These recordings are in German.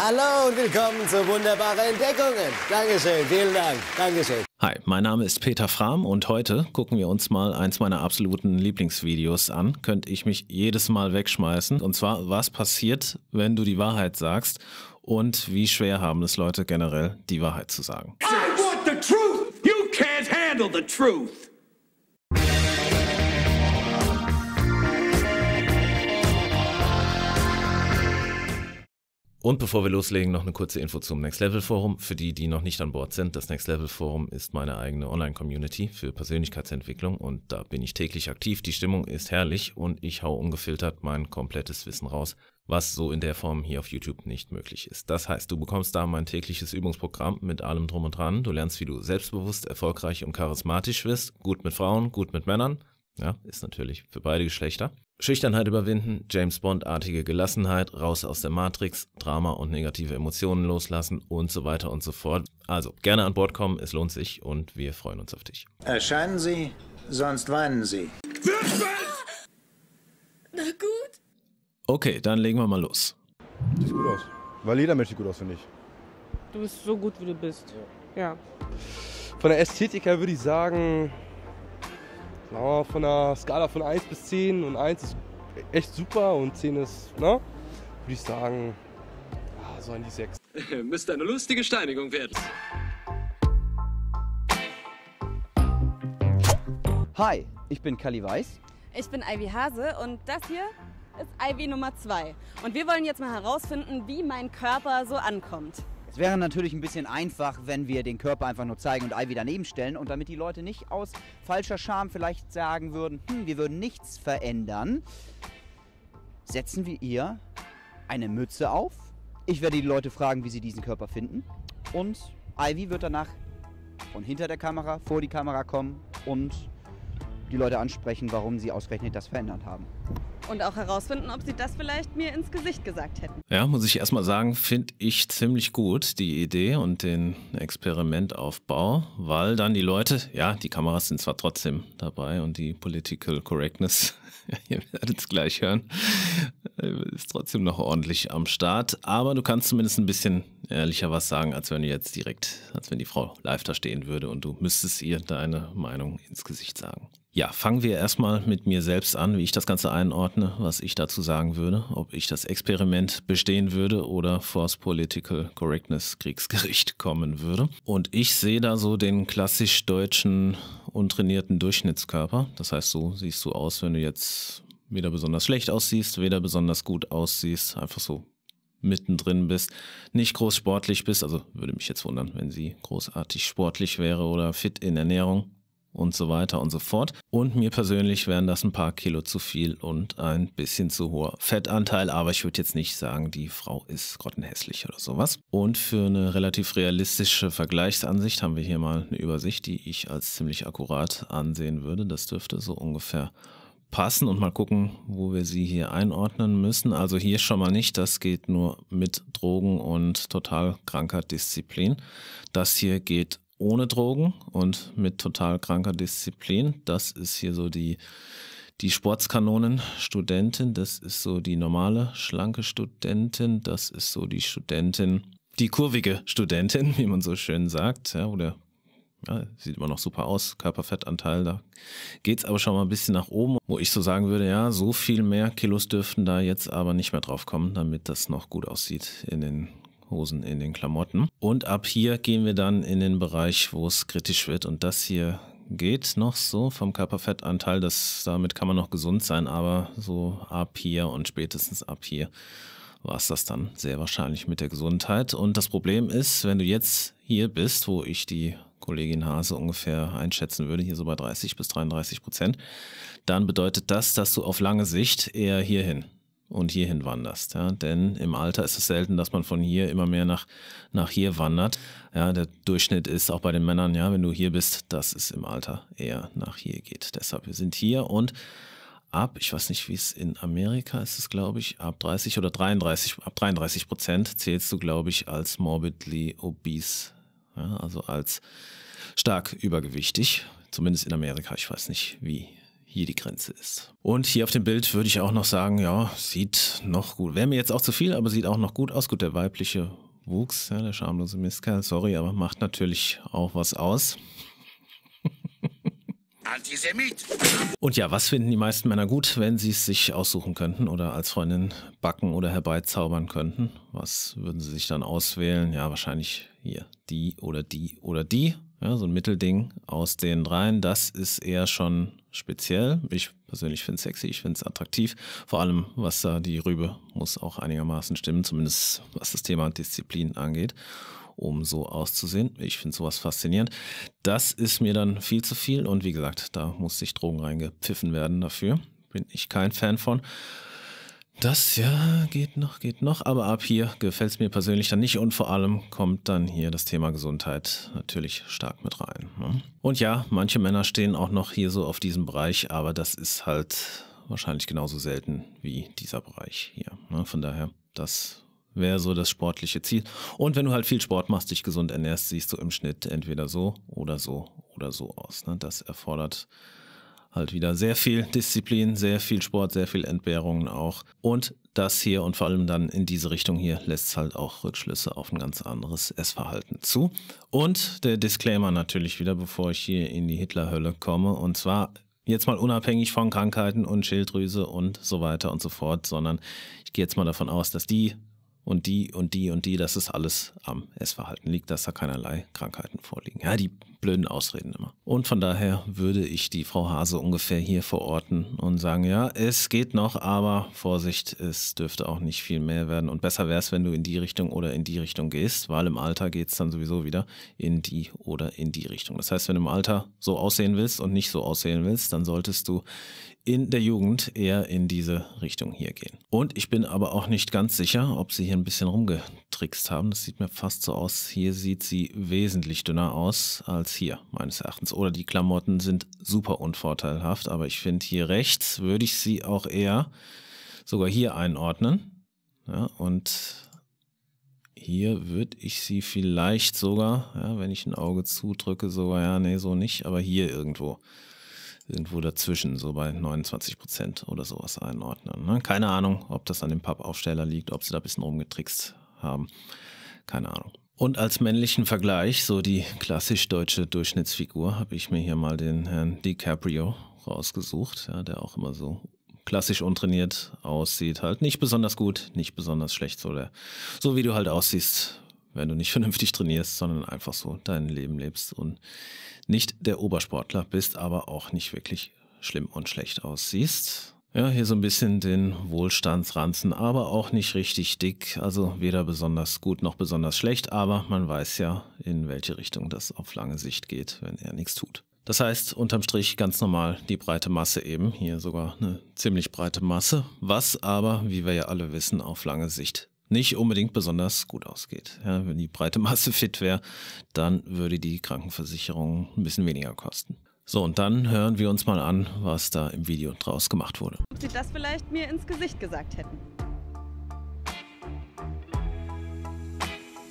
Hallo und willkommen zu Wunderbare Entdeckungen. Dankeschön, vielen Dank. Dankeschön. Hi, mein Name ist Peter Frahm und heute gucken wir uns mal eins meiner absoluten Lieblingsvideos an. Könnte ich mich jedes Mal wegschmeißen. Und zwar, was passiert, wenn du die Wahrheit sagst und wie schwer haben es Leute generell, die Wahrheit zu sagen. I want the truth. You can't handle the truth. Und bevor wir loslegen, noch eine kurze Info zum Next Level Forum. Für die, die noch nicht an Bord sind, das Next Level Forum ist meine eigene Online-Community für Persönlichkeitsentwicklung und da bin ich täglich aktiv. Die Stimmung ist herrlich und ich hau ungefiltert mein komplettes Wissen raus, was so in der Form hier auf YouTube nicht möglich ist. Das heißt, du bekommst da mein tägliches Übungsprogramm mit allem drum und dran. Du lernst, wie du selbstbewusst, erfolgreich und charismatisch wirst, gut mit Frauen, gut mit Männern ja, ist natürlich für beide Geschlechter. Schüchternheit überwinden, James Bond-artige Gelassenheit, raus aus der Matrix, Drama und negative Emotionen loslassen und so weiter und so fort. Also gerne an Bord kommen, es lohnt sich und wir freuen uns auf dich. Erscheinen Sie, sonst weinen Sie. Na gut. Okay, dann legen wir mal los. Sieht gut aus. Weil jeder Mensch gut aus, finde ich. Du bist so gut, wie du bist. Ja. ja. Von der Ästhetik her würde ich sagen, na, von einer Skala von 1 bis 10 und 1 ist echt super und 10 ist, ne? Würde ich sagen, ja, ah, so an die 6. Müsste eine lustige Steinigung werden. Hi, ich bin Kali Weiß. Ich bin Ivy Hase und das hier ist Ivy Nummer 2. Und wir wollen jetzt mal herausfinden, wie mein Körper so ankommt. Es wäre natürlich ein bisschen einfach, wenn wir den Körper einfach nur zeigen und Ivy daneben stellen. und damit die Leute nicht aus falscher Scham vielleicht sagen würden, hm, wir würden nichts verändern, setzen wir ihr eine Mütze auf. Ich werde die Leute fragen, wie sie diesen Körper finden und Ivy wird danach von hinter der Kamera vor die Kamera kommen und die Leute ansprechen, warum sie ausgerechnet das verändert haben und auch herausfinden, ob sie das vielleicht mir ins Gesicht gesagt hätten. Ja, muss ich erstmal sagen, finde ich ziemlich gut die Idee und den Experimentaufbau, weil dann die Leute, ja, die Kameras sind zwar trotzdem dabei und die Political Correctness, ihr werdet es gleich hören, ist trotzdem noch ordentlich am Start, aber du kannst zumindest ein bisschen ehrlicher was sagen, als wenn du jetzt direkt, als wenn die Frau live da stehen würde und du müsstest ihr deine Meinung ins Gesicht sagen. Ja, fangen wir erstmal mit mir selbst an, wie ich das Ganze einordne, was ich dazu sagen würde, ob ich das Experiment bestehen würde oder vors Political Correctness Kriegsgericht kommen würde. Und ich sehe da so den klassisch deutschen untrainierten Durchschnittskörper. Das heißt, so siehst du aus, wenn du jetzt weder besonders schlecht aussiehst, weder besonders gut aussiehst, einfach so mittendrin bist, nicht groß sportlich bist, also würde mich jetzt wundern, wenn sie großartig sportlich wäre oder fit in Ernährung, und so weiter und so fort. Und mir persönlich wären das ein paar Kilo zu viel und ein bisschen zu hoher Fettanteil, aber ich würde jetzt nicht sagen, die Frau ist grottenhässlich oder sowas. Und für eine relativ realistische Vergleichsansicht haben wir hier mal eine Übersicht, die ich als ziemlich akkurat ansehen würde. Das dürfte so ungefähr passen und mal gucken, wo wir sie hier einordnen müssen. Also hier schon mal nicht, das geht nur mit Drogen und total kranker Disziplin. Das hier geht ohne Drogen und mit total kranker Disziplin. Das ist hier so die, die Sportskanonen-Studentin. Das ist so die normale, schlanke Studentin. Das ist so die Studentin, die kurvige Studentin, wie man so schön sagt. Ja, oder ja, sieht immer noch super aus, Körperfettanteil, da geht es aber schon mal ein bisschen nach oben, wo ich so sagen würde, ja, so viel mehr Kilos dürften da jetzt aber nicht mehr drauf kommen, damit das noch gut aussieht in den Hosen in den Klamotten. Und ab hier gehen wir dann in den Bereich, wo es kritisch wird. Und das hier geht noch so vom Körperfettanteil. Das, damit kann man noch gesund sein, aber so ab hier und spätestens ab hier war es das dann sehr wahrscheinlich mit der Gesundheit. Und das Problem ist, wenn du jetzt hier bist, wo ich die Kollegin Hase ungefähr einschätzen würde, hier so bei 30 bis 33 Prozent, dann bedeutet das, dass du auf lange Sicht eher hierhin und hierhin wanderst. Ja? Denn im Alter ist es selten, dass man von hier immer mehr nach, nach hier wandert. Ja, der Durchschnitt ist auch bei den Männern, ja, wenn du hier bist, dass es im Alter eher nach hier geht. Deshalb, wir sind hier und ab, ich weiß nicht, wie es in Amerika ist, es glaube ich, ab 30 oder 33, ab 33 Prozent zählst du, glaube ich, als morbidly obese, ja, also als stark übergewichtig, zumindest in Amerika, ich weiß nicht wie hier die Grenze ist. Und hier auf dem Bild würde ich auch noch sagen, ja, sieht noch gut. Wäre mir jetzt auch zu viel, aber sieht auch noch gut aus. Gut, der weibliche Wuchs, ja, der schamlose Mistkerl, sorry, aber macht natürlich auch was aus. Antisemit. Und ja, was finden die meisten Männer gut, wenn sie es sich aussuchen könnten oder als Freundin backen oder herbeizaubern könnten? Was würden sie sich dann auswählen? Ja, wahrscheinlich hier die oder die oder die. Ja, so ein Mittelding aus den dreien, das ist eher schon speziell. Ich persönlich finde es sexy, ich finde es attraktiv. Vor allem, was da die Rübe muss auch einigermaßen stimmen, zumindest was das Thema Disziplin angeht, um so auszusehen. Ich finde sowas faszinierend. Das ist mir dann viel zu viel und wie gesagt, da muss sich Drogen reingepfiffen werden dafür. Bin ich kein Fan von. Das ja geht noch, geht noch, aber ab hier gefällt es mir persönlich dann nicht und vor allem kommt dann hier das Thema Gesundheit natürlich stark mit rein. Ne? Und ja, manche Männer stehen auch noch hier so auf diesem Bereich, aber das ist halt wahrscheinlich genauso selten wie dieser Bereich hier. Ne? Von daher, das wäre so das sportliche Ziel. Und wenn du halt viel Sport machst, dich gesund ernährst, siehst du im Schnitt entweder so oder so oder so aus. Ne? Das erfordert halt wieder sehr viel Disziplin, sehr viel Sport, sehr viel Entbehrungen auch. Und das hier und vor allem dann in diese Richtung hier lässt es halt auch Rückschlüsse auf ein ganz anderes Essverhalten zu. Und der Disclaimer natürlich wieder, bevor ich hier in die Hitlerhölle komme. Und zwar jetzt mal unabhängig von Krankheiten und Schilddrüse und so weiter und so fort, sondern ich gehe jetzt mal davon aus, dass die und die und die und die, dass es alles am Essverhalten liegt, dass da keinerlei Krankheiten vorliegen. Ja, die blöden Ausreden immer. Und von daher würde ich die Frau Hase ungefähr hier verorten und sagen, ja, es geht noch, aber Vorsicht, es dürfte auch nicht viel mehr werden. Und besser wäre es, wenn du in die Richtung oder in die Richtung gehst, weil im Alter geht es dann sowieso wieder in die oder in die Richtung. Das heißt, wenn du im Alter so aussehen willst und nicht so aussehen willst, dann solltest du in der Jugend eher in diese Richtung hier gehen. Und ich bin aber auch nicht ganz sicher, ob sie hier ein bisschen rumgetrickst haben. Das sieht mir fast so aus. Hier sieht sie wesentlich dünner aus als hier, meines Erachtens. Oder die Klamotten sind super unvorteilhaft, aber ich finde hier rechts würde ich sie auch eher sogar hier einordnen. Ja, und hier würde ich sie vielleicht sogar, ja, wenn ich ein Auge zudrücke, sogar, ja, nee, so nicht, aber hier irgendwo irgendwo dazwischen, so bei 29 Prozent oder sowas einordnen. Ne? Keine Ahnung, ob das an dem Pappaufsteller liegt, ob sie da ein bisschen rumgetrickst haben. Keine Ahnung. Und als männlichen Vergleich, so die klassisch deutsche Durchschnittsfigur, habe ich mir hier mal den Herrn DiCaprio rausgesucht, ja, der auch immer so klassisch untrainiert aussieht. Halt nicht besonders gut, nicht besonders schlecht, so, der, so wie du halt aussiehst, wenn du nicht vernünftig trainierst, sondern einfach so dein Leben lebst und nicht der Obersportler bist, aber auch nicht wirklich schlimm und schlecht aussiehst. Ja, hier so ein bisschen den Wohlstandsranzen, aber auch nicht richtig dick, also weder besonders gut noch besonders schlecht, aber man weiß ja, in welche Richtung das auf lange Sicht geht, wenn er nichts tut. Das heißt, unterm Strich ganz normal die breite Masse eben, hier sogar eine ziemlich breite Masse, was aber, wie wir ja alle wissen, auf lange Sicht nicht unbedingt besonders gut ausgeht. Ja, wenn die breite Masse fit wäre, dann würde die Krankenversicherung ein bisschen weniger kosten. So, und dann hören wir uns mal an, was da im Video draus gemacht wurde. Ob Sie das vielleicht mir ins Gesicht gesagt hätten.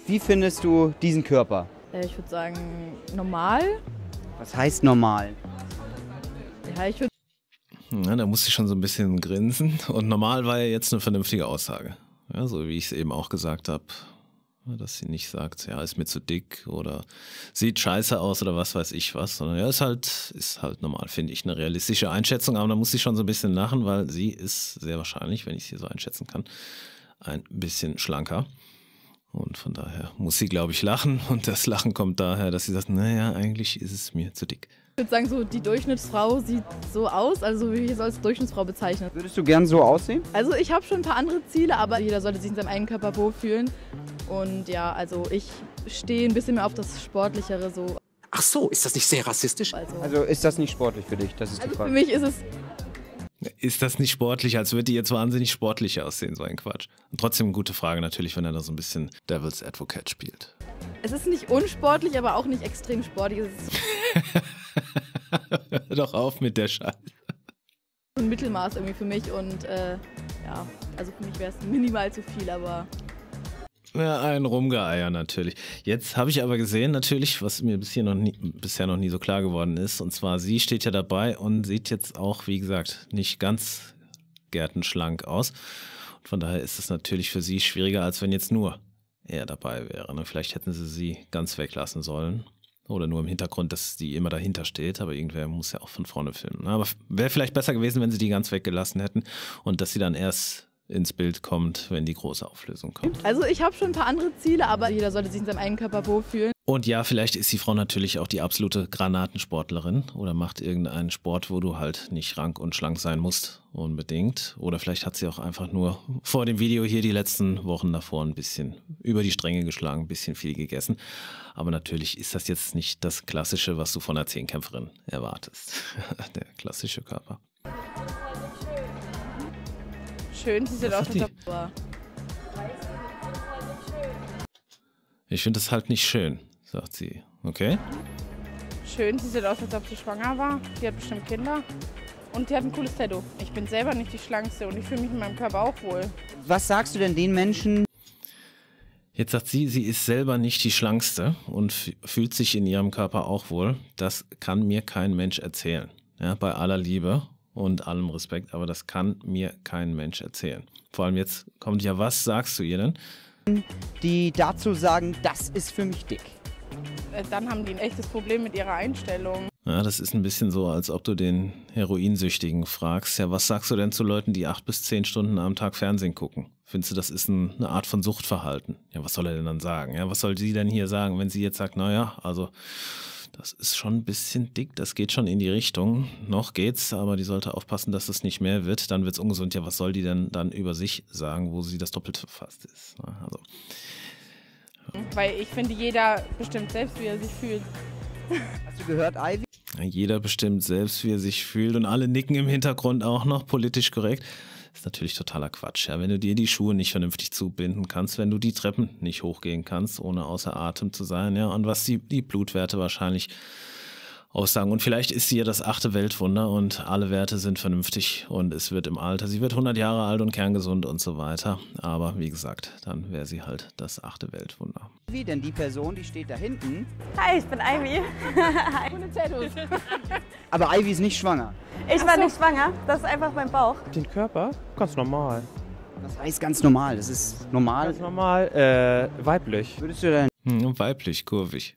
Wie findest du diesen Körper? Äh, ich würde sagen, normal. Was heißt normal? Ja, ich würde. da musste ich schon so ein bisschen grinsen. Und normal war ja jetzt eine vernünftige Aussage. Ja, so wie ich es eben auch gesagt habe, dass sie nicht sagt, ja, ist mir zu dick oder sieht scheiße aus oder was weiß ich was, sondern ja, ist halt, ist halt normal, finde ich, eine realistische Einschätzung, aber da muss ich schon so ein bisschen lachen, weil sie ist sehr wahrscheinlich, wenn ich sie so einschätzen kann, ein bisschen schlanker. Und von daher muss sie, glaube ich, lachen. Und das Lachen kommt daher, dass sie sagt, naja, eigentlich ist es mir zu dick. Ich würde sagen, so die Durchschnittsfrau sieht so aus, also wie ich es als Durchschnittsfrau bezeichnen. Würdest du gern so aussehen? Also ich habe schon ein paar andere Ziele, aber jeder sollte sich in seinem eigenen Körper wohlfühlen. Und ja, also ich stehe ein bisschen mehr auf das Sportlichere so. Ach so, ist das nicht sehr rassistisch? Also, also ist das nicht sportlich für dich? Das ist also die Frage. Für mich ist es ist das nicht sportlich, als würde die jetzt wahnsinnig sportlich aussehen, so ein Quatsch? Und trotzdem eine gute Frage natürlich, wenn er da so ein bisschen Devil's Advocate spielt. Es ist nicht unsportlich, aber auch nicht extrem sportlich. Hör doch auf mit der Scheiße. Ein Mittelmaß irgendwie für mich und äh, ja, also für mich wäre es minimal zu viel, aber ja, ein Rumgeeier natürlich. Jetzt habe ich aber gesehen, natürlich, was mir bisher noch, nie, bisher noch nie so klar geworden ist. Und zwar, sie steht ja dabei und sieht jetzt auch, wie gesagt, nicht ganz gärtenschlank aus. Und von daher ist es natürlich für sie schwieriger, als wenn jetzt nur er dabei wäre. Ne? Vielleicht hätten sie sie ganz weglassen sollen. Oder nur im Hintergrund, dass die immer dahinter steht, aber irgendwer muss ja auch von vorne filmen. Ne? Aber wäre vielleicht besser gewesen, wenn sie die ganz weggelassen hätten und dass sie dann erst ins Bild kommt, wenn die große Auflösung kommt. Also ich habe schon ein paar andere Ziele, aber jeder sollte sich in seinem eigenen Körper wohlfühlen. Und ja, vielleicht ist die Frau natürlich auch die absolute Granatensportlerin oder macht irgendeinen Sport, wo du halt nicht rank und schlank sein musst unbedingt. Oder vielleicht hat sie auch einfach nur vor dem Video hier die letzten Wochen davor ein bisschen über die Stränge geschlagen, ein bisschen viel gegessen. Aber natürlich ist das jetzt nicht das Klassische, was du von einer Zehnkämpferin erwartest. Der klassische Körper schön, sie sind aus Ich finde es halt nicht schön, sagt sie. Okay? Schön, sie sieht aus, als ob sie schwanger war. Die hat bestimmt Kinder. Und die hat ein cooles Tattoo. Ich bin selber nicht die Schlankste und ich fühle mich in meinem Körper auch wohl. Was sagst du denn den Menschen? Jetzt sagt sie, sie ist selber nicht die Schlankste und fühlt sich in ihrem Körper auch wohl. Das kann mir kein Mensch erzählen. Ja, bei aller Liebe und allem Respekt, aber das kann mir kein Mensch erzählen. Vor allem jetzt kommt ja, was sagst du ihr denn? Die dazu sagen, das ist für mich dick. Äh, dann haben die ein echtes Problem mit ihrer Einstellung. Ja, das ist ein bisschen so, als ob du den Heroinsüchtigen fragst, ja, was sagst du denn zu Leuten, die acht bis zehn Stunden am Tag Fernsehen gucken? Findest du, das ist ein, eine Art von Suchtverhalten? Ja, was soll er denn dann sagen? Ja, was soll sie denn hier sagen, wenn sie jetzt sagt, naja, also das ist schon ein bisschen dick, das geht schon in die Richtung. Noch geht's, aber die sollte aufpassen, dass es nicht mehr wird. Dann wird's ungesund. Ja, was soll die denn dann über sich sagen, wo sie das doppelt verfasst ist? Ne? Also. Weil ich finde, jeder bestimmt selbst, wie er sich fühlt. Hast du gehört, Ivy? Jeder bestimmt selbst, wie er sich fühlt. Und alle nicken im Hintergrund auch noch politisch korrekt ist natürlich totaler Quatsch. Ja? Wenn du dir die Schuhe nicht vernünftig zubinden kannst, wenn du die Treppen nicht hochgehen kannst, ohne außer Atem zu sein, ja, und was die, die Blutwerte wahrscheinlich aussagen. Und vielleicht ist sie ja das achte Weltwunder und alle Werte sind vernünftig und es wird im Alter, sie wird 100 Jahre alt und kerngesund und so weiter. Aber wie gesagt, dann wäre sie halt das achte Weltwunder. Wie denn die Person, die steht da hinten? Hi, ich bin Ivy. Hi. Ohne Tattoos. Aber Ivy ist nicht schwanger. Ich war so. nicht schwanger, das ist einfach mein Bauch. Den Körper? Ganz normal. Das heißt ganz normal, das ist normal. Ganz normal, äh, weiblich. Würdest du denn? Hm, weiblich, kurvig.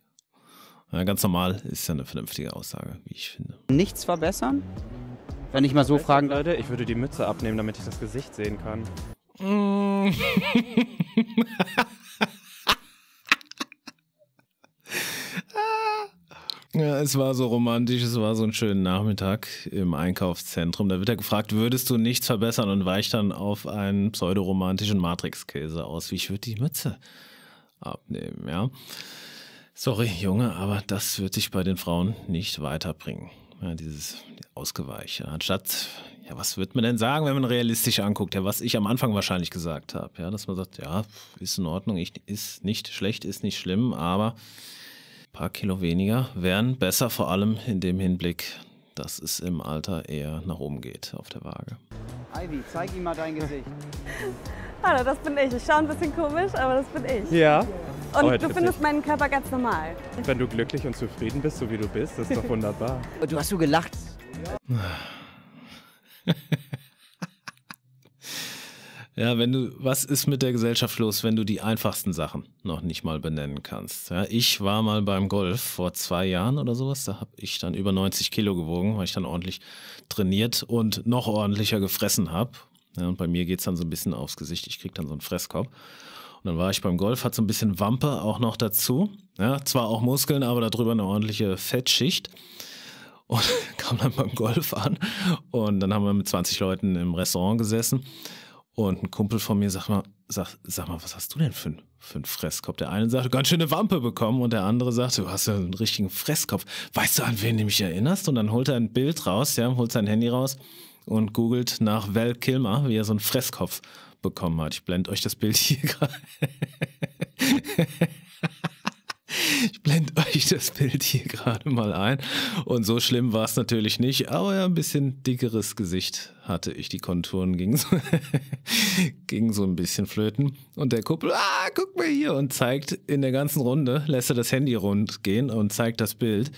Ja, ganz normal ist ja eine vernünftige Aussage, wie ich finde. Nichts verbessern? Wenn ich mal so fragen Leute, ich würde die Mütze abnehmen, damit ich das Gesicht sehen kann. ja, es war so romantisch, es war so ein schöner Nachmittag im Einkaufszentrum. Da wird er gefragt, würdest du nichts verbessern und weicht dann auf einen pseudoromantischen matrix aus, wie ich würde die Mütze abnehmen, ja. Sorry, Junge, aber das wird sich bei den Frauen nicht weiterbringen. Ja, dieses Ausgeweicht. Anstatt, ja, was wird man denn sagen, wenn man realistisch anguckt? Ja, was ich am Anfang wahrscheinlich gesagt habe, ja, dass man sagt, ja, ist in Ordnung, ich, ist nicht schlecht, ist nicht schlimm, aber ein paar Kilo weniger wären besser, vor allem in dem Hinblick, dass es im Alter eher nach oben geht auf der Waage. Ivy, zeig ihm mal dein Gesicht. Hallo, ah, das bin ich. Ich schaue ein bisschen komisch, aber das bin ich. Ja. Und oh, du findest ich. meinen Körper ganz normal. Wenn du glücklich und zufrieden bist, so wie du bist, ist doch wunderbar. Und du hast so gelacht. Ja, wenn du, was ist mit der Gesellschaft los, wenn du die einfachsten Sachen noch nicht mal benennen kannst? Ja, ich war mal beim Golf vor zwei Jahren oder sowas, da habe ich dann über 90 Kilo gewogen, weil ich dann ordentlich trainiert und noch ordentlicher gefressen habe ja, ne, und bei mir geht es dann so ein bisschen aufs Gesicht. Ich kriege dann so einen Fresskorb. Und dann war ich beim Golf, hat so ein bisschen Wampe auch noch dazu. Ja, zwar auch Muskeln, aber darüber eine ordentliche Fettschicht. Und kam dann beim Golf an. Und dann haben wir mit 20 Leuten im Restaurant gesessen. Und ein Kumpel von mir sagt mal, sag, sag mal, was hast du denn für, für einen Fresskopf? Der eine sagt, ganz schöne Wampe bekommen und der andere sagt, du hast ja einen richtigen Fresskopf. Weißt du, an wen du mich erinnerst? Und dann holt er ein Bild raus, ja, holt sein Handy raus und googelt nach Val Kilmer, wie er so einen Fresskopf bekommen hat. Ich blende euch das Bild hier gerade. ich blende euch das Bild hier gerade mal ein. Und so schlimm war es natürlich nicht, aber ja, ein bisschen dickeres Gesicht hatte ich. Die Konturen gingen so, gingen so ein bisschen flöten. Und der Kuppel, ah, guck mal hier, und zeigt in der ganzen Runde, lässt er das Handy rund gehen und zeigt das Bild.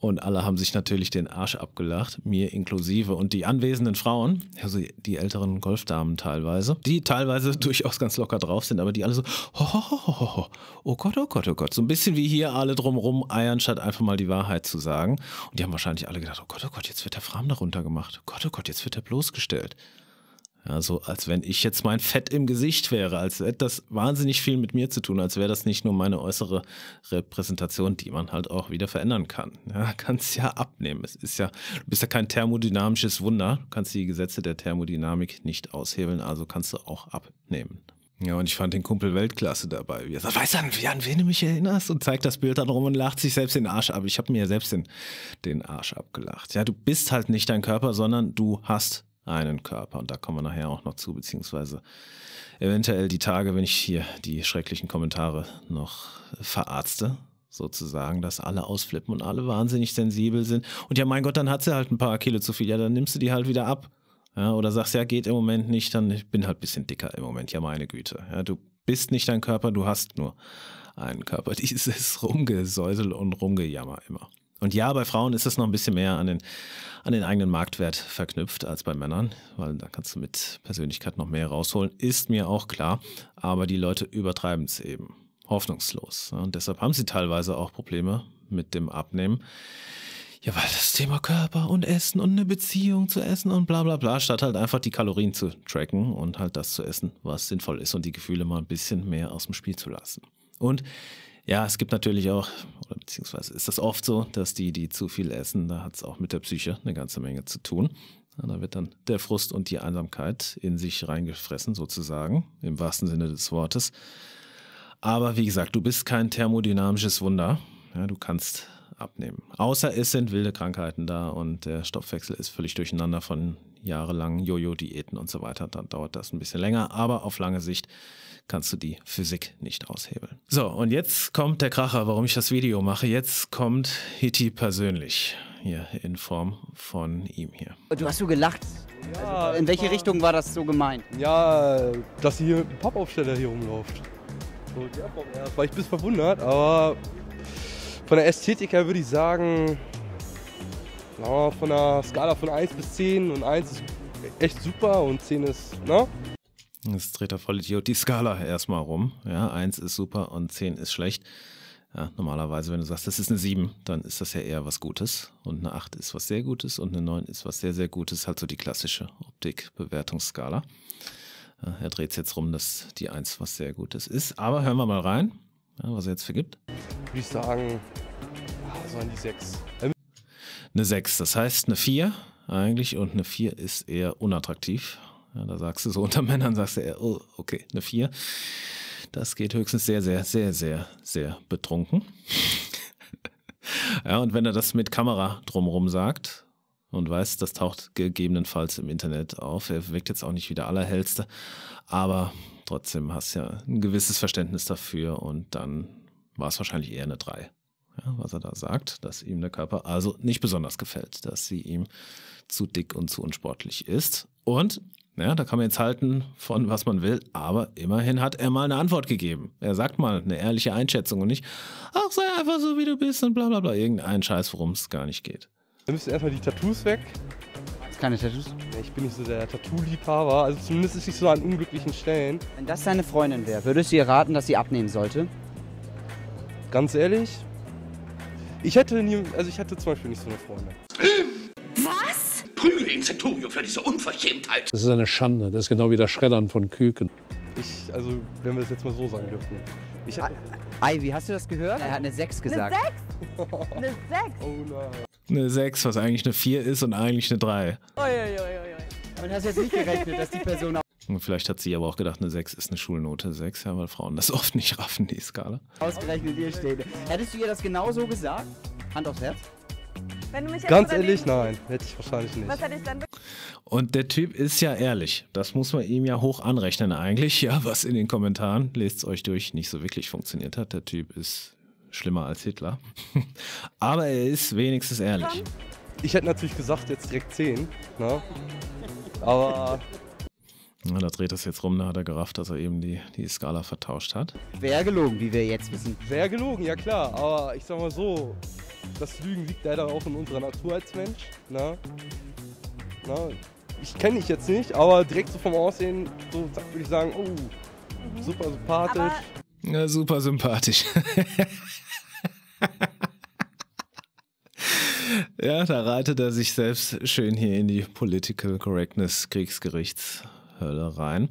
Und alle haben sich natürlich den Arsch abgelacht, mir inklusive. Und die anwesenden Frauen, also die älteren Golfdamen teilweise, die teilweise durchaus ganz locker drauf sind, aber die alle so, hohohoho, oh Gott, oh Gott, oh Gott. So ein bisschen wie hier alle drumrum eiern, statt einfach mal die Wahrheit zu sagen. Und die haben wahrscheinlich alle gedacht, oh Gott, oh Gott, jetzt wird der Fram darunter gemacht. Oh Gott, oh Gott, jetzt wird er bloßgestellt. Ja, so als wenn ich jetzt mein Fett im Gesicht wäre, als hätte das wahnsinnig viel mit mir zu tun, als wäre das nicht nur meine äußere Repräsentation, die man halt auch wieder verändern kann. Ja, kannst ja abnehmen. Es ist ja, du bist ja kein thermodynamisches Wunder. Du kannst die Gesetze der Thermodynamik nicht aushebeln, also kannst du auch abnehmen. Ja, und ich fand den Kumpel Weltklasse dabei. Wie er sagt, weißt du, an, wen du mich erinnerst? Und zeigt das Bild dann rum und lacht sich selbst den Arsch ab. Ich habe mir ja selbst den, den Arsch abgelacht. Ja, du bist halt nicht dein Körper, sondern du hast einen Körper. Und da kommen wir nachher auch noch zu, beziehungsweise eventuell die Tage, wenn ich hier die schrecklichen Kommentare noch verarzte, sozusagen, dass alle ausflippen und alle wahnsinnig sensibel sind. Und ja, mein Gott, dann hat sie halt ein paar Kilo zu viel. Ja, dann nimmst du die halt wieder ab. Ja, oder sagst, ja, geht im Moment nicht, dann ich bin halt ein bisschen dicker im Moment. Ja, meine Güte. Ja, du bist nicht dein Körper, du hast nur einen Körper. Dieses Rumgesäusel und Rumgejammer immer. Und ja, bei Frauen ist es noch ein bisschen mehr an den, an den eigenen Marktwert verknüpft als bei Männern, weil da kannst du mit Persönlichkeit noch mehr rausholen. Ist mir auch klar, aber die Leute übertreiben es eben. Hoffnungslos. Und deshalb haben sie teilweise auch Probleme mit dem Abnehmen. Ja, weil das Thema Körper und Essen und eine Beziehung zu essen und bla bla bla, statt halt einfach die Kalorien zu tracken und halt das zu essen, was sinnvoll ist und die Gefühle mal ein bisschen mehr aus dem Spiel zu lassen. Und ja, es gibt natürlich auch, oder beziehungsweise ist das oft so, dass die, die zu viel essen, da hat es auch mit der Psyche eine ganze Menge zu tun. Da wird dann der Frust und die Einsamkeit in sich reingefressen, sozusagen, im wahrsten Sinne des Wortes. Aber wie gesagt, du bist kein thermodynamisches Wunder. Ja, du kannst abnehmen. Außer es sind wilde Krankheiten da und der Stoffwechsel ist völlig durcheinander von jahrelangen Jojo-Diäten und so weiter. Dann dauert das ein bisschen länger, aber auf lange Sicht kannst du die Physik nicht aushebeln. So, und jetzt kommt der Kracher, warum ich das Video mache. Jetzt kommt Hitti persönlich hier in Form von ihm hier. Du hast so gelacht. Ja, also, in welche Richtung war das so gemeint? Ja, dass hier ein einem Pappaufsteller hier rumläuft. So, der Form erst war ich ein bisschen verwundert, aber von der Ästhetik her würde ich sagen, na, von der Skala von 1 bis 10 und 1 ist echt super und 10 ist, na, Jetzt dreht er Vollidiot die Skala erstmal rum. Ja, eins ist super und zehn ist schlecht. Ja, normalerweise, wenn du sagst, das ist eine sieben, dann ist das ja eher was Gutes. Und eine acht ist was sehr Gutes und eine neun ist was sehr, sehr Gutes. Halt so die klassische Optik-Bewertungsskala. Ja, er dreht es jetzt rum, dass die eins was sehr Gutes ist. Aber hören wir mal rein, ja, was er jetzt vergibt. Ich Würde sagen, was ah, waren die sechs. Eine sechs, das heißt eine vier eigentlich und eine vier ist eher unattraktiv. Ja, da sagst du so unter Männern, sagst du, oh, okay, eine 4. Das geht höchstens sehr, sehr, sehr, sehr, sehr betrunken. ja, und wenn er das mit Kamera drumherum sagt und weiß, das taucht gegebenenfalls im Internet auf, er wirkt jetzt auch nicht wie der Allerhellste, aber trotzdem hast du ja ein gewisses Verständnis dafür und dann war es wahrscheinlich eher eine 3. Ja, was er da sagt, dass ihm der Körper also nicht besonders gefällt, dass sie ihm zu dick und zu unsportlich ist. Und ja, da kann man jetzt halten von was man will, aber immerhin hat er mal eine Antwort gegeben. Er sagt mal eine ehrliche Einschätzung und nicht, ach, sei einfach so, wie du bist und bla bla bla, irgendeinen Scheiß, worum es gar nicht geht. Dann müssen erstmal die Tattoos weg. Hast keine Tattoos? Ich bin nicht so der Tattoo-Liebhaber, also zumindest ist nicht so an unglücklichen Stellen. Wenn das deine Freundin wäre, würdest du ihr raten, dass sie abnehmen sollte? Ganz ehrlich, ich hätte nie, also ich hätte zum Beispiel nicht so eine Freundin prügle ihn Centurion für diese Unverschämtheit. Das ist eine Schande. Das ist genau wie das Schreddern von Küken. Ich, also, wenn wir das jetzt mal so sagen dürfen. Ich Ei, wie hast du das gehört? Er hat eine 6 gesagt. Eine 6? eine 6? Oh nein. Eine 6, was eigentlich eine 4 ist und eigentlich eine 3. Uiuiui. Man hat jetzt nicht gerechnet, dass die Person auch. vielleicht hat sie aber auch gedacht, eine 6 ist eine Schulnote. 6, ja, weil Frauen das oft nicht raffen, die Skala. Ausgerechnet ihr steht. Hättest du ihr das genau so gesagt? Hand aufs Herz? Ganz ehrlich, nein. Hätte ich wahrscheinlich nicht. Was hätte ich dann und der Typ ist ja ehrlich. Das muss man ihm ja hoch anrechnen eigentlich. Ja, was in den Kommentaren, lest es euch durch, nicht so wirklich funktioniert hat. Der Typ ist schlimmer als Hitler. Aber er ist wenigstens ehrlich. Ich hätte natürlich gesagt, jetzt direkt 10. Ne? Aber ja, da dreht es jetzt rum, da hat er gerafft, dass er eben die, die Skala vertauscht hat. Wäre gelogen, wie wir jetzt wissen. Wäre gelogen, ja klar. Aber ich sag mal so, das Lügen liegt leider auch in unserer Natur als Mensch. Na? Ne? Na, ne? ich kenne dich jetzt nicht, aber direkt so vom Aussehen, so würde ich sagen, oh, mhm. super sympathisch. ja, super sympathisch. ja, da reitet er sich selbst schön hier in die Political Correctness Kriegsgerichts Hölle rein.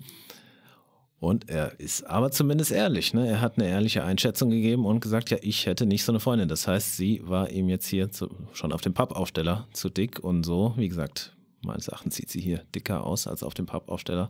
Und er ist aber zumindest ehrlich. Ne? Er hat eine ehrliche Einschätzung gegeben und gesagt, ja, ich hätte nicht so eine Freundin. Das heißt, sie war ihm jetzt hier zu, schon auf dem Pappaufsteller zu dick und so. Wie gesagt, meines Erachtens sieht sie hier dicker aus als auf dem Pappaufsteller,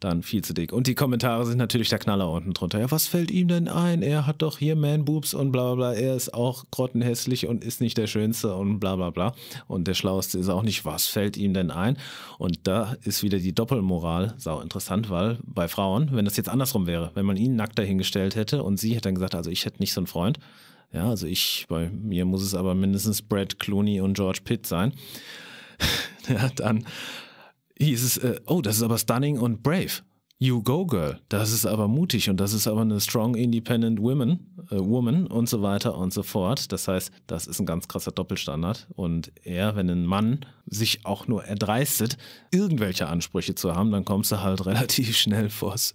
dann viel zu dick. Und die Kommentare sind natürlich der Knaller unten drunter. Ja, was fällt ihm denn ein? Er hat doch hier Man-Boobs und bla bla bla. Er ist auch grottenhässlich und ist nicht der Schönste und bla bla bla. Und der Schlauste ist auch nicht. Was fällt ihm denn ein? Und da ist wieder die Doppelmoral sau interessant, weil bei Frauen, wenn das jetzt andersrum wäre, wenn man ihn nackt dahingestellt hätte und sie hätte dann gesagt, also ich hätte nicht so einen Freund, ja, also ich, bei mir muss es aber mindestens Brad Clooney und George Pitt sein. ja, dann hieß es, äh, oh, das ist aber stunning und brave. You go girl, das ist aber mutig und das ist aber eine strong independent woman, äh, woman und so weiter und so fort. Das heißt, das ist ein ganz krasser Doppelstandard. Und eher, wenn ein Mann sich auch nur erdreistet, irgendwelche Ansprüche zu haben, dann kommst du halt relativ schnell vors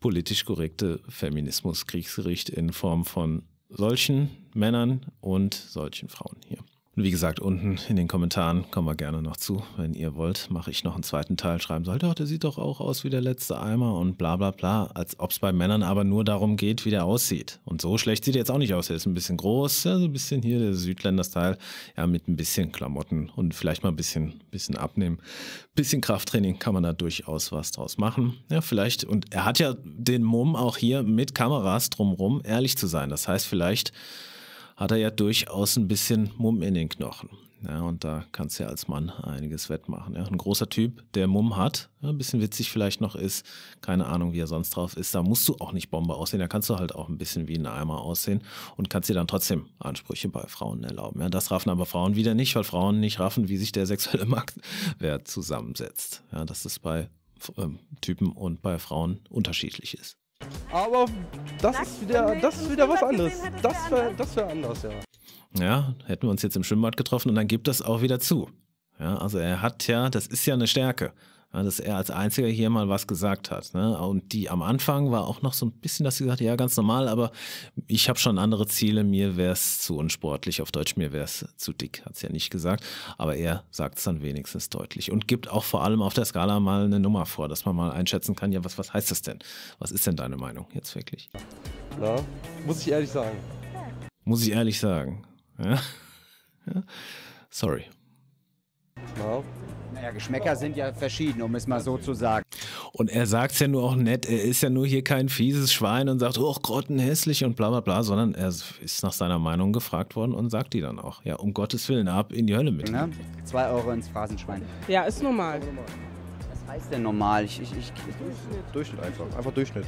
politisch korrekte Feminismus-Kriegsgericht in Form von solchen Männern und solchen Frauen hier. Und wie gesagt, unten in den Kommentaren kommen wir gerne noch zu. Wenn ihr wollt, mache ich noch einen zweiten Teil, schreiben sollte, oh, der sieht doch auch aus wie der letzte Eimer und bla bla bla. Als ob es bei Männern aber nur darum geht, wie der aussieht. Und so schlecht sieht er jetzt auch nicht aus. Er ist ein bisschen groß, ja, so ein bisschen hier der Südländer-Style, ja, mit ein bisschen Klamotten und vielleicht mal ein bisschen, bisschen abnehmen. Bisschen Krafttraining kann man da durchaus was draus machen. Ja, vielleicht. Und er hat ja den Mumm auch hier mit Kameras drumrum, ehrlich zu sein. Das heißt, vielleicht hat er ja durchaus ein bisschen Mumm in den Knochen. Ja, und da kannst du ja als Mann einiges wettmachen. Ja. Ein großer Typ, der Mumm hat, ja, ein bisschen witzig vielleicht noch ist, keine Ahnung, wie er sonst drauf ist, da musst du auch nicht Bombe aussehen, da kannst du halt auch ein bisschen wie ein Eimer aussehen und kannst dir dann trotzdem Ansprüche bei Frauen erlauben. Ja. Das raffen aber Frauen wieder nicht, weil Frauen nicht raffen, wie sich der sexuelle Marktwert zusammensetzt. Ja, dass das bei äh, Typen und bei Frauen unterschiedlich ist. Aber das Sag, ist wieder, das ist wieder was anderes. Das wäre das wär anders, ja. Ja, hätten wir uns jetzt im Schwimmbad getroffen und dann gibt das auch wieder zu. Ja, also er hat ja, das ist ja eine Stärke dass er als einziger hier mal was gesagt hat. Ne? Und die am Anfang war auch noch so ein bisschen, dass sie gesagt ja, ganz normal, aber ich habe schon andere Ziele, mir wäre es zu unsportlich, auf Deutsch mir wäre es zu dick, hat sie ja nicht gesagt, aber er sagt es dann wenigstens deutlich und gibt auch vor allem auf der Skala mal eine Nummer vor, dass man mal einschätzen kann, ja, was, was heißt das denn? Was ist denn deine Meinung jetzt wirklich? Na, muss ich ehrlich sagen. Muss ich ehrlich sagen. Ja? Ja? Sorry. Na, ja, Geschmäcker sind ja verschieden, um es mal so zu sagen. Und er sagt es ja nur auch nett, er ist ja nur hier kein fieses Schwein und sagt, oh, grottenhässlich und bla bla bla, sondern er ist nach seiner Meinung gefragt worden und sagt die dann auch. Ja, um Gottes Willen, ab in die Hölle mit. Ne? Zwei Euro ins Phrasenschwein. Ja, ist normal. Was heißt denn normal? Ich, ich, ich, Durchschnitt einfach, einfach Durchschnitt.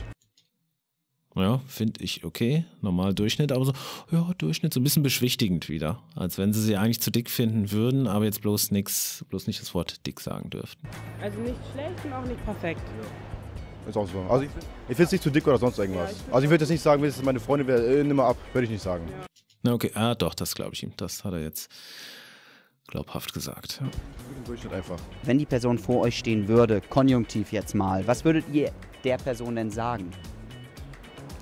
Ja, finde ich okay. Normal Durchschnitt, aber so, ja, Durchschnitt, so ein bisschen beschwichtigend wieder. Als wenn sie sie eigentlich zu dick finden würden, aber jetzt bloß nichts, bloß nicht das Wort dick sagen dürften. Also nicht schlecht und auch nicht perfekt. Ist auch so. Also ich, ich finde es nicht zu dick oder sonst irgendwas. also ich würde jetzt nicht sagen, wenn es meine Freundin wäre, äh, nimm mal ab, würde ich nicht sagen. Na okay, ah doch, das glaube ich ihm. Das hat er jetzt glaubhaft gesagt. Durchschnitt einfach. Wenn die Person vor euch stehen würde, konjunktiv jetzt mal, was würdet ihr der Person denn sagen?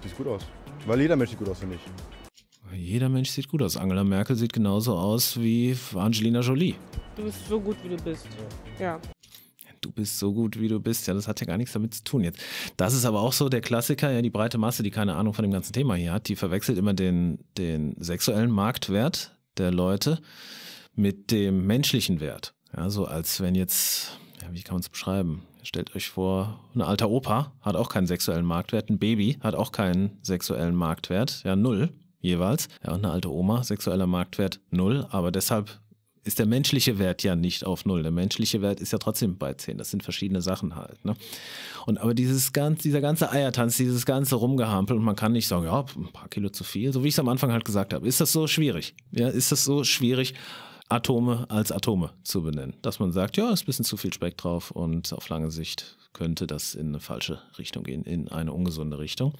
Sieht gut aus. Weil jeder Mensch sieht gut aus, finde ich. Jeder Mensch sieht gut aus. Angela Merkel sieht genauso aus wie Angelina Jolie. Du bist so gut, wie du bist. Ja. Du bist so gut, wie du bist. Ja, das hat ja gar nichts damit zu tun jetzt. Das ist aber auch so der Klassiker, ja, die breite Masse, die keine Ahnung von dem ganzen Thema hier hat, die verwechselt immer den, den sexuellen Marktwert der Leute mit dem menschlichen Wert. Ja, so als wenn jetzt ja, wie kann man es beschreiben? Stellt euch vor, ein alter Opa hat auch keinen sexuellen Marktwert, ein Baby hat auch keinen sexuellen Marktwert, ja, null jeweils. Ja, und eine alte Oma, sexueller Marktwert null, aber deshalb ist der menschliche Wert ja nicht auf null. Der menschliche Wert ist ja trotzdem bei zehn. Das sind verschiedene Sachen halt. Ne? Und aber dieses ganz, dieser ganze Eiertanz, dieses ganze Rumgehampel und man kann nicht sagen, ja, ein paar Kilo zu viel, so wie ich es am Anfang halt gesagt habe. Ist das so schwierig? Ja, ist das so schwierig? Atome als Atome zu benennen. Dass man sagt, ja, ist ein bisschen zu viel Speck drauf und auf lange Sicht könnte das in eine falsche Richtung gehen, in eine ungesunde Richtung.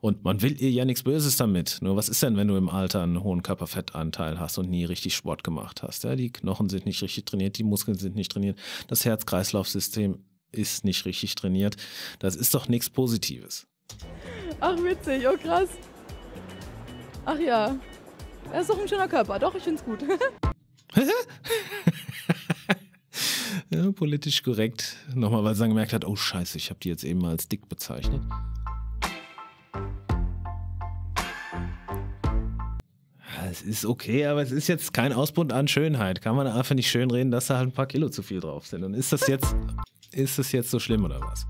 Und man will ihr ja nichts Böses damit. Nur was ist denn, wenn du im Alter einen hohen Körperfettanteil hast und nie richtig Sport gemacht hast? Ja, die Knochen sind nicht richtig trainiert, die Muskeln sind nicht trainiert, das Herz-Kreislauf-System ist nicht richtig trainiert. Das ist doch nichts Positives. Ach, witzig, oh krass. Ach ja, Er ist doch ein schöner Körper. Doch, ich find's gut. ja, politisch korrekt. Nochmal, weil sie dann gemerkt hat, oh scheiße, ich habe die jetzt eben mal als dick bezeichnet. es ist okay, aber es ist jetzt kein Ausbund an Schönheit. Kann man einfach nicht schön reden, dass da halt ein paar Kilo zu viel drauf sind. Und ist das jetzt, ist das jetzt so schlimm oder was?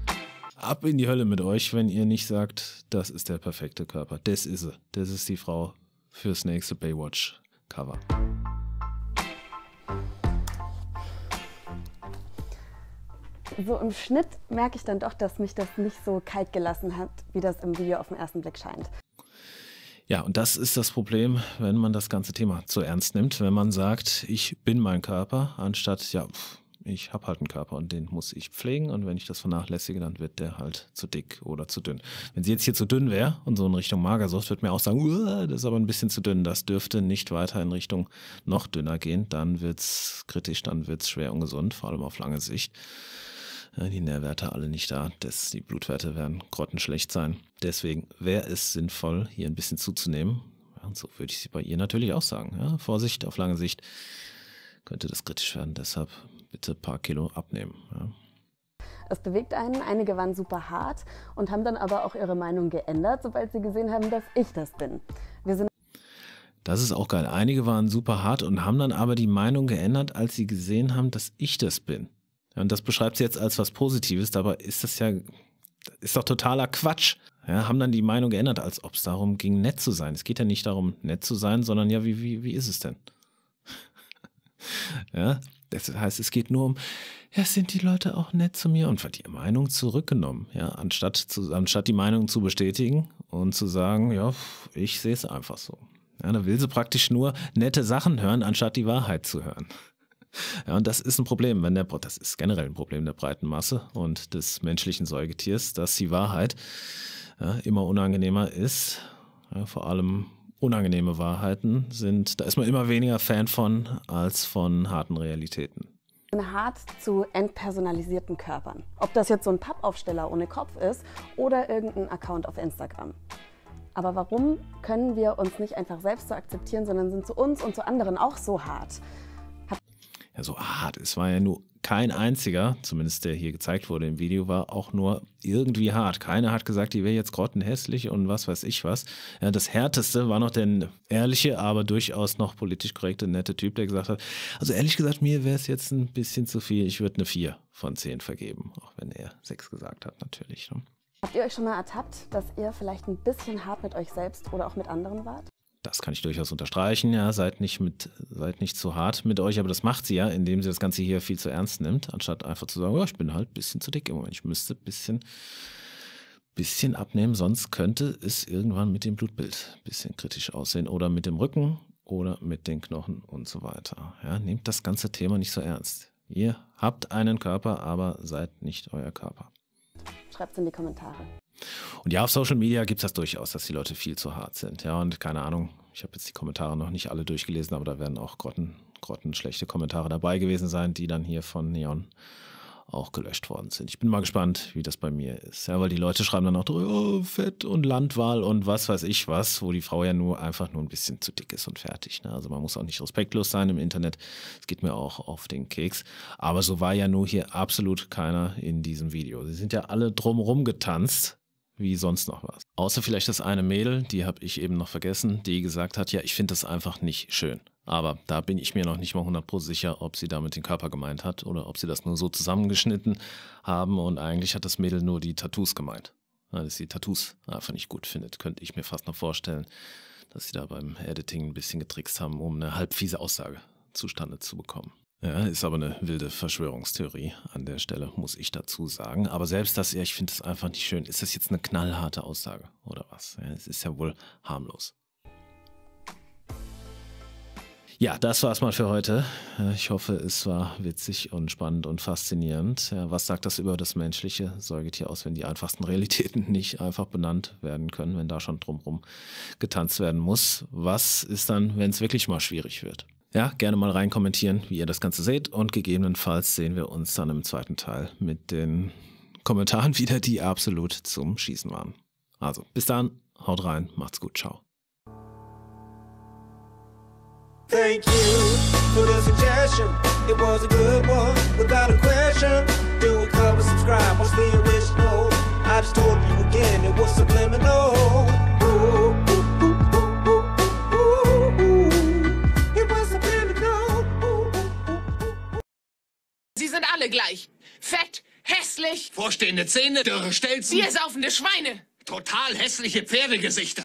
Ab in die Hölle mit euch, wenn ihr nicht sagt, das ist der perfekte Körper. Das ist sie. Das ist die Frau fürs nächste Baywatch-Cover. so im Schnitt merke ich dann doch, dass mich das nicht so kalt gelassen hat, wie das im Video auf den ersten Blick scheint. Ja, und das ist das Problem, wenn man das ganze Thema zu ernst nimmt, wenn man sagt, ich bin mein Körper, anstatt, ja, ich habe halt einen Körper und den muss ich pflegen und wenn ich das vernachlässige, dann wird der halt zu dick oder zu dünn. Wenn sie jetzt hier zu dünn wäre und so in Richtung Magersucht, wird mir auch sagen, das ist aber ein bisschen zu dünn, das dürfte nicht weiter in Richtung noch dünner gehen, dann wird es kritisch, dann wird es schwer ungesund, vor allem auf lange Sicht. Äh, die Nährwerte alle nicht da. Das, die Blutwerte werden grottenschlecht sein. Deswegen wäre es sinnvoll, hier ein bisschen zuzunehmen. Und so würde ich sie bei ihr natürlich auch sagen. Ja, Vorsicht, auf lange Sicht könnte das kritisch werden. Deshalb bitte ein paar Kilo abnehmen. Ja. Es bewegt einen. Einige waren super hart und haben dann aber auch ihre Meinung geändert, sobald sie gesehen haben, dass ich das bin. Wir sind das ist auch geil. Einige waren super hart und haben dann aber die Meinung geändert, als sie gesehen haben, dass ich das bin. Und das beschreibt sie jetzt als was Positives, dabei ist das ja, ist doch totaler Quatsch. Ja, haben dann die Meinung geändert, als ob es darum ging, nett zu sein. Es geht ja nicht darum, nett zu sein, sondern ja, wie, wie, wie ist es denn? ja, das heißt, es geht nur um, ja, sind die Leute auch nett zu mir und wird die Meinung zurückgenommen, ja, anstatt, zu, anstatt die Meinung zu bestätigen und zu sagen, ja, ich sehe es einfach so. Ja, da will sie praktisch nur nette Sachen hören, anstatt die Wahrheit zu hören. Ja, und das ist ein Problem, wenn der, das ist generell ein Problem der breiten Masse und des menschlichen Säugetiers, dass die Wahrheit ja, immer unangenehmer ist. Ja, vor allem unangenehme Wahrheiten sind, da ist man immer weniger Fan von als von harten Realitäten hart zu entpersonalisierten Körpern. Ob das jetzt so ein Pappaufsteller ohne Kopf ist oder irgendein Account auf Instagram. Aber warum können wir uns nicht einfach selbst so akzeptieren, sondern sind zu uns und zu anderen auch so hart? Ja, so, hart. Es war ja nur kein einziger, zumindest der hier gezeigt wurde im Video, war auch nur irgendwie hart. Keiner hat gesagt, die wäre jetzt grottenhässlich und was weiß ich was. Ja, das Härteste war noch der ehrliche, aber durchaus noch politisch korrekte, nette Typ, der gesagt hat, also ehrlich gesagt, mir wäre es jetzt ein bisschen zu viel. Ich würde eine 4 von 10 vergeben, auch wenn er 6 gesagt hat natürlich. Ne? Habt ihr euch schon mal ertappt, dass ihr vielleicht ein bisschen hart mit euch selbst oder auch mit anderen wart? das kann ich durchaus unterstreichen, ja, seid nicht mit, seid nicht zu hart mit euch, aber das macht sie ja, indem sie das Ganze hier viel zu ernst nimmt, anstatt einfach zu sagen, ja, oh, ich bin halt ein bisschen zu dick im Moment, ich müsste ein bisschen, bisschen abnehmen, sonst könnte es irgendwann mit dem Blutbild ein bisschen kritisch aussehen oder mit dem Rücken oder mit den Knochen und so weiter. Ja, nehmt das ganze Thema nicht so ernst. Ihr habt einen Körper, aber seid nicht euer Körper. Schreibt es in die Kommentare. Und ja, auf Social Media gibt es das durchaus, dass die Leute viel zu hart sind. Ja, und keine Ahnung, ich habe jetzt die Kommentare noch nicht alle durchgelesen, aber da werden auch grotten, grottenschlechte Kommentare dabei gewesen sein, die dann hier von Neon auch gelöscht worden sind. Ich bin mal gespannt, wie das bei mir ist. Ja, weil die Leute schreiben dann auch drüber, oh, Fett und Landwahl und was weiß ich was, wo die Frau ja nur einfach nur ein bisschen zu dick ist und fertig. Ne? Also man muss auch nicht respektlos sein im Internet. Es geht mir auch auf den Keks. Aber so war ja nur hier absolut keiner in diesem Video. Sie sind ja alle drumrum getanzt wie sonst noch was. Außer vielleicht das eine Mädel, die habe ich eben noch vergessen, die gesagt hat, ja, ich finde das einfach nicht schön. Aber da bin ich mir noch nicht mal 100% sicher, ob sie damit den Körper gemeint hat oder ob sie das nur so zusammengeschnitten haben und eigentlich hat das Mädel nur die Tattoos gemeint. Dass sie Tattoos einfach nicht gut findet, könnte ich mir fast noch vorstellen, dass sie da beim Editing ein bisschen getrickst haben, um eine halb fiese Aussage zustande zu bekommen. Ja, ist aber eine wilde Verschwörungstheorie an der Stelle, muss ich dazu sagen. Aber selbst das, ja, ich finde es einfach nicht schön. Ist das jetzt eine knallharte Aussage oder was? Ja, es ist ja wohl harmlos. Ja, das war's mal für heute. Äh, ich hoffe, es war witzig und spannend und faszinierend. Was sagt das über das menschliche Säugetier aus, wenn die einfachsten Realitäten nicht einfach benannt werden können, wenn da schon drumherum getanzt werden muss? Was ist dann, wenn es wirklich mal schwierig wird? ja, gerne mal rein kommentieren, wie ihr das Ganze seht. Und gegebenenfalls sehen wir uns dann im zweiten Teil mit den Kommentaren wieder, die absolut zum Schießen waren. Also, bis dann, haut rein, macht's gut, ciao. Thank you for the suggestion. It was a good one, without a question. Do a cover, subscribe, watch the original. I just told you again, it was subliminal. alle gleich. Fett, hässlich, vorstehende Zähne, dürre Stelzen, biersaufende Schweine. Total hässliche Pferdegesichter.